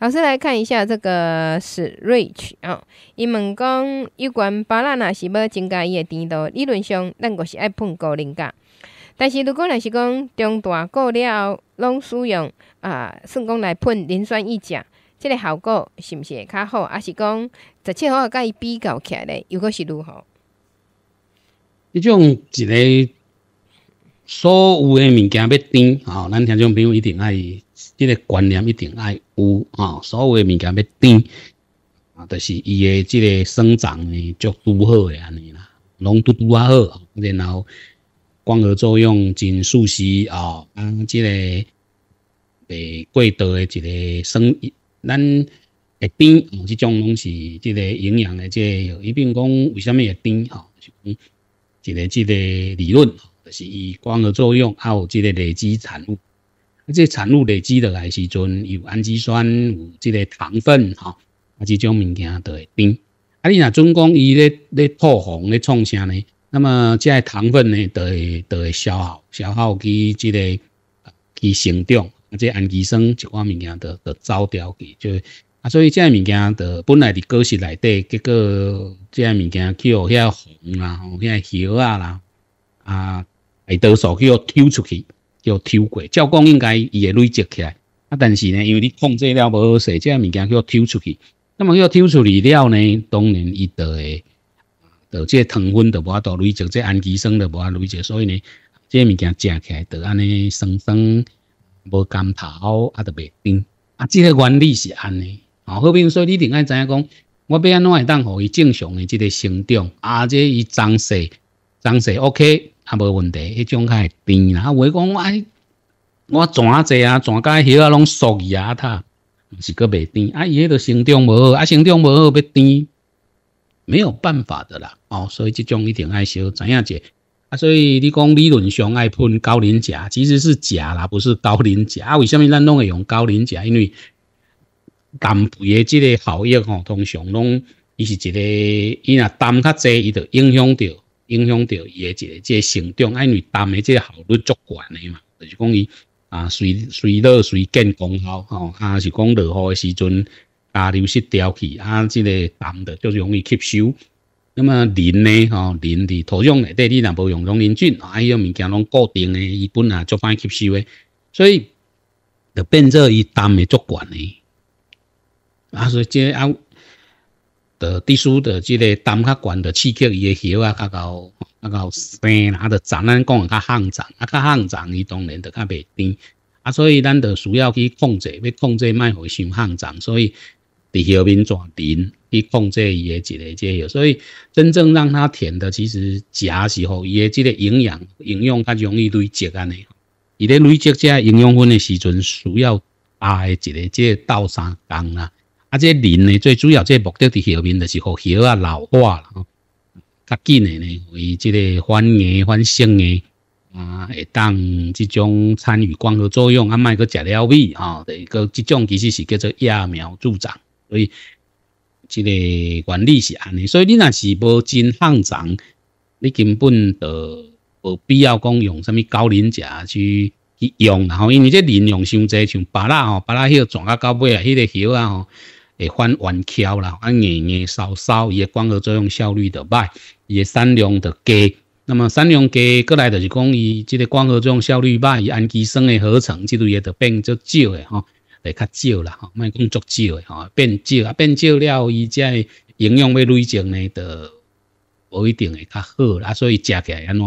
老师来看一下这个史瑞 h 啊，伊问讲有关巴拉那是要增加伊的甜度？理论上，咱国是爱喷高磷钾，但是如果若是讲中大过了后，拢使用啊，算讲来喷磷酸一钾，这个效果是毋是会较好？抑是讲十七号甲伊比较起来的，又果是如何？迄种一个所有诶物件要甜吼，咱听众朋友一定爱，即个观念一定爱有吼。所有诶物件要甜啊，就是伊诶即个生长呢，足拄好诶安尼啦，拢拄拄啊好。然后光合作用真适哦，啊，啊，即个诶过度诶，即个生咱会甜啊。即种拢是即个营养诶，即一并讲为虾米会甜吼，讲一个即个理论。是以光合作用，还有这个累积产物，啊这产物累积下来时阵，有氨基酸，有这个糖分，哈，啊这种物件都会变。啊你若准讲伊咧咧透红咧创啥呢？那么这糖分呢，都会都会消耗，消耗去这个去生长，啊这氨基酸一寡物件都都走掉去，就啊所以这物件的本来是果实内底，结果这物件去红啦，红啦、红啊啦，啊。还多少要抽出去，要抽过，照讲应该伊会累积起来啊。但是呢，因为你控制了无好势，即个物件要抽出去，那么要抽出去了呢？当然伊会，得，即个糖分著无多，累积个氨基酸著无法累积，所以呢，即个物件食起来著安尼酸酸无甘头，啊，著袂冰。啊，即个原理是安尼。啊，好比说，你顶爱知影讲，我要安怎会当互伊正常的这个成长？啊，这伊长势，长势 OK。啊，无问题，迄种较甜啦。话讲我，我怎啊济啊？怎解肉啊拢熟啊，它，是阁袂甜。啊，伊迄个生长无好，啊生长无好要甜，没有办法的啦。哦，所以即种一定爱少知影者。啊，所以你讲理论上爱喷高磷钾，其实是钾啦，不是高磷钾。啊，为什么咱拢会用高磷钾？因为氮肥的即个效应吼，通常拢伊是一个，伊若氮较济，伊就影响到。影响到伊个即即成长，因为氮的即效率足悬的嘛，就是讲伊啊随随热随建功效吼，啊是讲落雨的时阵，啊流失掉去啊，即个氮的就是容易吸收。那么磷呢吼，磷的土壤内底你若无用农林菌，哎呦物件拢固定的，伊本来就反吸收的，所以就变做伊氮的足悬的，啊所以即啊。的地属的即个担较悬的刺激伊个叶啊，啊到啊到生拉的长，咱讲啊较旱长，啊较旱长，伊当然就较袂甜。啊，所以咱就需要去控制，要控制卖互相旱长。所以伫叶面作甜去控制伊个一个即个。所以真正让它甜的，其实假时候伊个即个营养营养较容易累积安尼。伊咧累积即营养分的时阵，需要挨一个即倒三工啦。啊！这磷呢，最主要这目的伫后面就是护叶啊、老化了。较紧的呢，为这个换矮换深的啊，会当这种参与光合作用，啊，卖个食了米啊，这个这种其实是叫做揠苗助长。所以这个原理是安尼，所以你若是无真放长，你根本就无必要讲用什么高磷钾去去用，然后因为这磷用伤侪，像巴拉吼，巴拉迄转啊到尾啊，迄个叶啊吼。会反弯翘啦，啊硬硬稍稍伊个光合作用效率就歹，伊个产量就低。那么产量低，过来就是讲伊即个光合作用效率歹，伊氨基酸的合成之类也得变足少的吼，会较少啦，吼，莫讲足少的吼，变少啊，变少了，伊即个营养要类质呢，就无一定会较好啦，所以食起来安怎，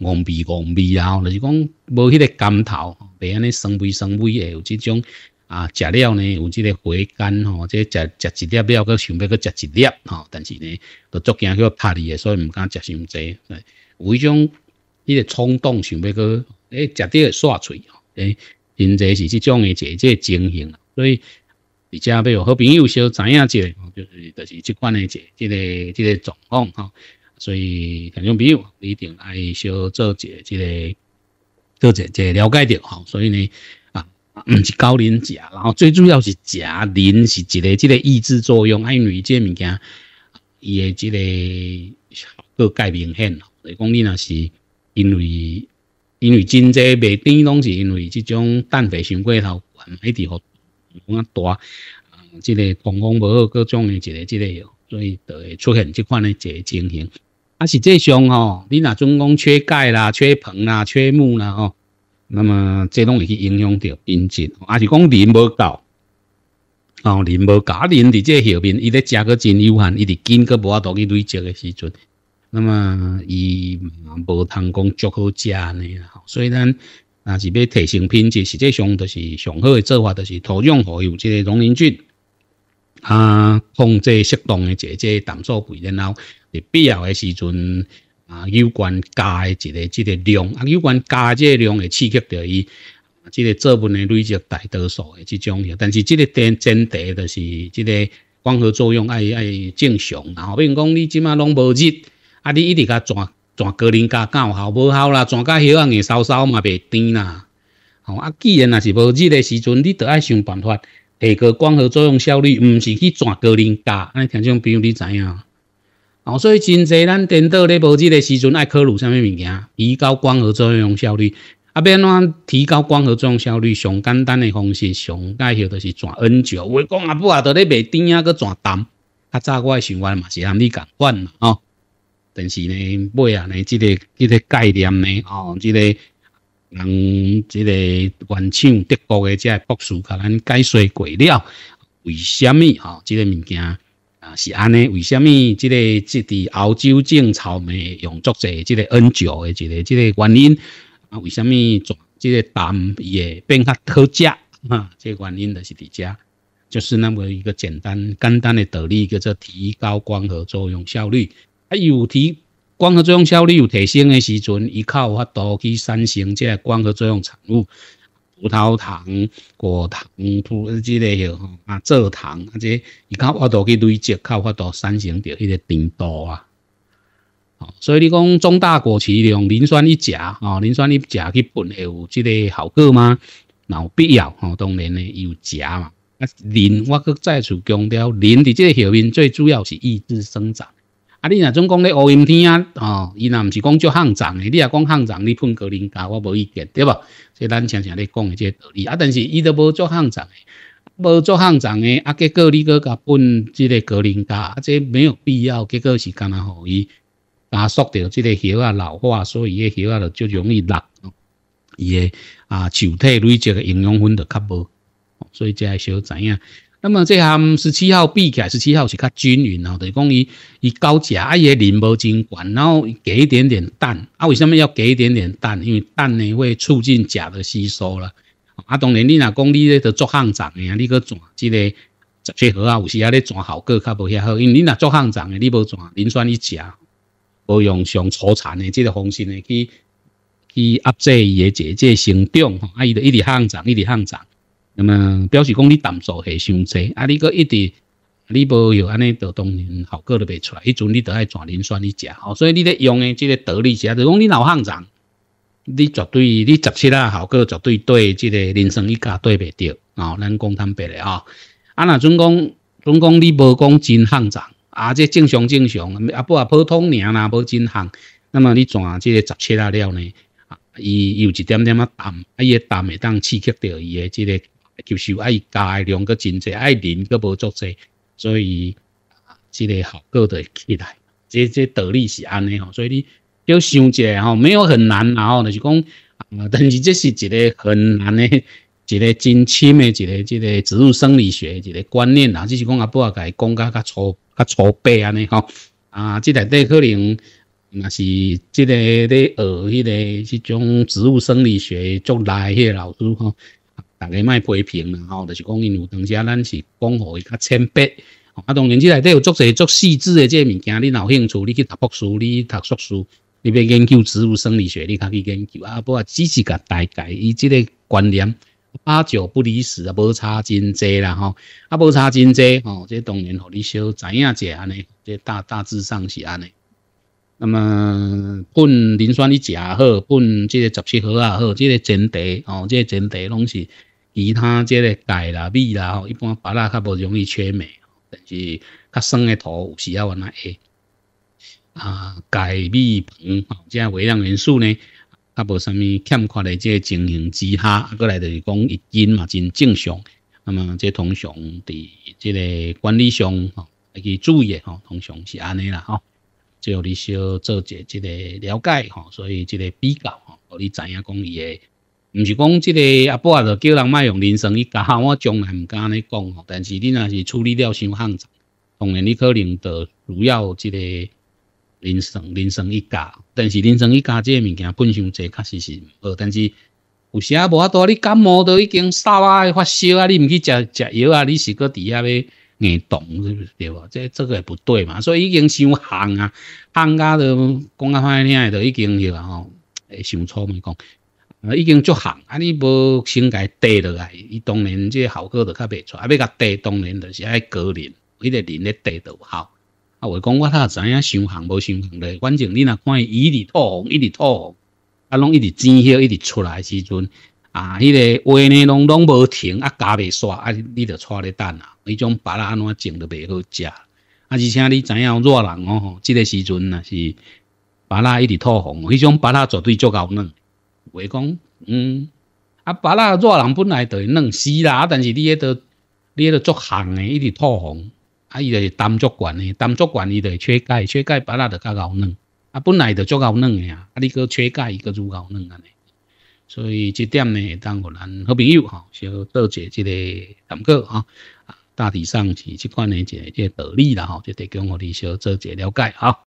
戆味戆味啊！后就是讲无迄个甘头，袂安尼酸味酸味诶有即种。啊，食了呢，有这个回甘吼，即食食一粒了，佮想要佮食一粒吼，但是呢，都足惊佮拍你诶，所以唔敢食伤侪。有一种伊个冲动，想要佮诶食啲会煞嘴吼，诶，因侪是即种个即即情形啊。所以而且要有好朋友小知影者，吼，就是就是即款诶，者，即个即个状况吼。所以友朋友，你定爱小做者即个做者即了解着吼。所以呢。毋是高磷钾，然后最主要是钾磷是一个这个抑制作用，因为这物件，伊的这个果钙明显就所以讲你若是因为因为真多袂甜拢是因为这种氮肥上过头，还一地方量大，呃，这个通风不好，各种的这个这个，所以就会出现这款的一个情形。啊，实际上吼，你若中讲缺钙啦，缺硼啦，缺钼啦吼。那么这拢会去影响到品质，还是讲磷无够，哦，后磷无够，磷伫这后面，伊咧食个真有限，伊伫根个无法度去累积个时阵，那么伊无通讲足好食呢。所以咱啊是要提升品质，实际上就是上好个做法，就是土壤好有即个农林菌，啊，控制适当个一个氮素肥，然后伫必要个时阵。啊，有关加诶一个即个量，啊有关加即个量会刺激到伊即个作物诶累积大多数诶即种，但是即个电增地就是即个光合作用爱爱正常，然后比如讲你即马拢无日，啊你一直甲转转高磷加，干有效无效啦？转甲许啊硬烧烧嘛未甜啦，吼啊既然若是无日诶时阵，你著爱想办法提高光合作用效率，毋是去转高磷加，尼听种朋友你知影。哦，所以真侪咱颠倒咧无置的时阵爱考虑啥物物件，提高光合作用效率。啊，变怎提高光合作用效率？上简单的方式，上介许就是转 N 蕉。我讲啊不啊，都咧卖甜啊，搁转淡。啊，早我想法嘛，是让你共换嘛，哦。但是呢，买啊呢，即个即个概念呢，哦，即个，人即个原厂德国的这博士甲咱解说过了，为什么？哦，即个物件。啊，是安尼？为什么这个这地澳洲种草莓用作者这个 N 九的这个这个原因？啊，为什么这蛋也变较偷价？啊，这原因就是伫遮，就是那么一个简单简单的道理，叫做提高光合作用效率。啊，有提光合作用效率有提升的时阵，伊靠有法多去生成这光合作用产物。葡萄糖、果糖之类吼，啊蔗糖，啊这伊靠或多去累积，靠或多产生着迄个甜度啊。哦，所以你讲中大果其实用磷酸一钾，哦磷酸一钾去喷会有这个效果吗？有必要哦，当然嘞有加嘛。啊磷，我搁再次强调，磷伫这个后面最主要是抑制生长。啊！你若总讲咧乌阴天啊，哦，伊若毋是讲足行长诶，你若讲行长，你喷格林加，我无意见，对所即咱常常咧讲诶，即个道理。啊，但是伊都无做行诶，无做行长诶，啊，结果你搁甲喷即个格林加，啊，这没有必要。结果是干呐，好，伊加速着即个叶啊老化，所以伊叶啊就容易落。伊诶啊，树体累积诶营养分就较无，所以即个小知影。那么这下十七号起来，十七号是较均匀哦，等于讲伊伊高钾，啊，伊磷不精管，然后给一点点氮啊。为什么要给一点点氮？因为氮呢会促进钾的吸收了。啊，当然，你若讲你咧做汗长的，你去转即个结合啊，有时啊咧转效果较无遐好，因为你若做汗长的，你无转磷酸一钾，无用上粗残的即个方式呢去去压制伊诶即节生长，啊伊就一直汗长一直汗长。那么表示讲你淡素系伤济，啊！你个一直你无有安尼，就当年效果都未出来。迄阵你都爱转磷酸去食，吼，所以你咧用诶，即个道理是啊，就讲你老汉长，你绝对你十七啊效果绝对对即个人生一家对袂着，哦，咱讲坦白咧啊。啊，若准讲准讲你无讲真汉长，啊，即正常正常，啊不啊普通娘啦无真汉，那么你转即个十七啊了呢，啊，伊有一点点啊淡，啊，伊淡会当刺激到伊诶即个。就是爱加两个真济，爱连个无足济，所以即个效果会起来，即即道理是安尼吼，所以你要想一下哦，没有很难然后就是讲啊，但是这是一个很难的、一个真深的、一个、一个植物生理学的一个观念啦。就是讲啊，不要讲讲个较粗、较粗白安尼吼啊，即内底可能那是即个咧学迄个即种植物生理学足来迄个老师吼。大家卖批评啦吼，就是讲因有当时咱是讲互伊较谦卑。啊，当然即内底有足侪足细致的个物件，你有兴趣，你去读博士，你读硕士，你要研究植物生理学，你去研究啊。不过知识个大概，伊即个观念八九不离十啊，无差真济啦吼。啊，无差真济吼，即当然，互你小知影者安尼，即大大致上是安尼。那么，本磷酸你食也好，本即个十七号也好，即个前提吼，即个前提拢是。其他即个钙啦、镁啦吼，一般别人较无容易缺镁，但是较酸的土有时要安尼，啊，钙、镁、硼吼，即个微量元素呢，较无啥物欠缺的即个情形之下，过来就是讲一斤嘛，真正常。那么即通常伫即个管理上吼，要去注意吼，通常是安尼啦吼，互你小做一即个了解吼，所以即个比较吼，互你知影讲伊的？唔是讲即个阿婆啊，就叫人卖用人生，伊加，我从来唔敢咧讲哦。但是你若是处理了伤狠，当然你可能要主要即个人生人生伊加，但是人生伊加即个物件本身即确实是，好，但是有时些无啊多，你感冒都已经烧啊发烧啊，你唔去食食药啊，你是搁底下咧硬冻是不是？对不？这这个也不对嘛，所以已经伤狠啊，狠家都讲啊快听的都已经要哦，想出门讲。啊，已经足行，啊你无甲伊地落来，伊当然即效果就较袂出，啊要甲地，当然就是爱隔离，迄个啉咧地都好。啊我讲我他知影伤行无伤行咧，反正你若看伊一直吐红，一直吐红，啊拢一直尖迄，一直出来时阵，啊迄个话呢拢拢无停，啊加袂煞，啊你著拖咧等啊。迄种白兰安怎种都袂好食，啊而且你知影热人哦，即个时阵呢是白兰一直吐红，迄种白兰绝对足够嫩。我讲，嗯，啊，白那热人本来就是嫩，死啦，但是你迄个，你迄个足红的，一直透红，啊，伊就是胆足悬的，胆足悬伊就会缺钙，缺钙白那就较老嫩，啊，本来就足老嫩的啊，啊，你个缺钙一个就老嫩尼，所以这点呢，当互咱好朋友哈，小做一下这个感觉吼。啊，大体上是这款的一个道理啦吼，就提供我哋小做一下了解啊。